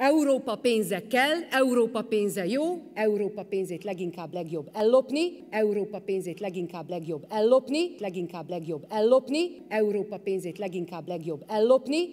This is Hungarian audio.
Európa pénze kell, Európa pénze jó, Európa pénzét leginkább legjobb ellopni, Európa pénzét leginkább legjobb ellopni, leginkább legjobb ellopni, Európa pénzét leginkább legjobb ellopni,